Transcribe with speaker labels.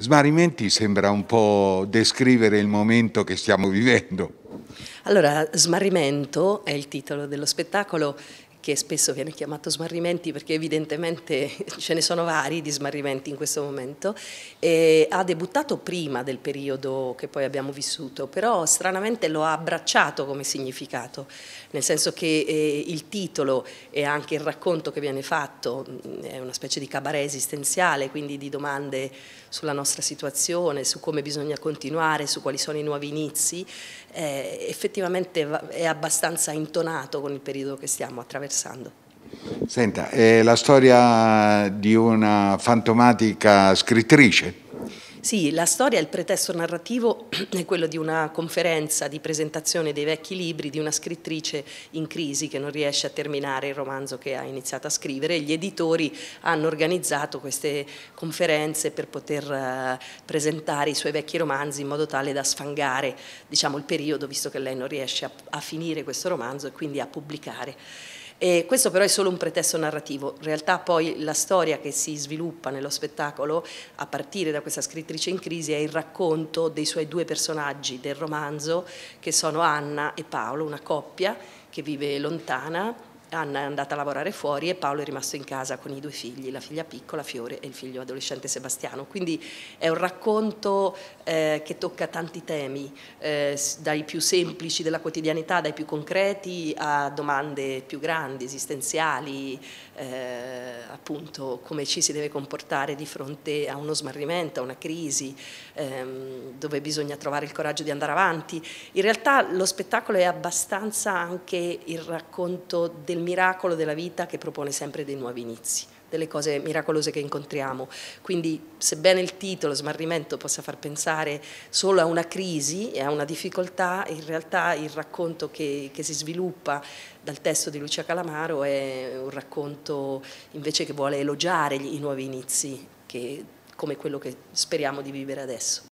Speaker 1: Smarrimenti sembra un po' descrivere il momento che stiamo vivendo.
Speaker 2: Allora, Smarrimento è il titolo dello spettacolo che spesso viene chiamato smarrimenti perché evidentemente ce ne sono vari di smarrimenti in questo momento, e ha debuttato prima del periodo che poi abbiamo vissuto, però stranamente lo ha abbracciato come significato, nel senso che eh, il titolo e anche il racconto che viene fatto mm, è una specie di cabaret esistenziale, quindi di domande sulla nostra situazione, su come bisogna continuare, su quali sono i nuovi inizi, eh, effettivamente è abbastanza intonato con il periodo che stiamo attraversando attraversando.
Speaker 1: Senta, è la storia di una fantomatica scrittrice?
Speaker 2: Sì, la storia, il pretesto narrativo è quello di una conferenza di presentazione dei vecchi libri di una scrittrice in crisi che non riesce a terminare il romanzo che ha iniziato a scrivere. Gli editori hanno organizzato queste conferenze per poter eh, presentare i suoi vecchi romanzi in modo tale da sfangare diciamo, il periodo, visto che lei non riesce a, a finire questo romanzo e quindi a pubblicare. E questo però è solo un pretesto narrativo, in realtà poi la storia che si sviluppa nello spettacolo a partire da questa scrittrice in crisi è il racconto dei suoi due personaggi del romanzo che sono Anna e Paolo, una coppia che vive lontana Anna è andata a lavorare fuori e Paolo è rimasto in casa con i due figli, la figlia piccola Fiore e il figlio adolescente Sebastiano. Quindi è un racconto eh, che tocca tanti temi, eh, dai più semplici della quotidianità, dai più concreti a domande più grandi, esistenziali, eh, appunto come ci si deve comportare di fronte a uno smarrimento, a una crisi, ehm, dove bisogna trovare il coraggio di andare avanti. In realtà lo spettacolo è abbastanza anche il racconto del quel miracolo della vita che propone sempre dei nuovi inizi, delle cose miracolose che incontriamo. Quindi sebbene il titolo smarrimento possa far pensare solo a una crisi e a una difficoltà, in realtà il racconto che, che si sviluppa dal testo di Lucia Calamaro è un racconto invece che vuole elogiare i nuovi inizi, che, come quello che speriamo di vivere adesso.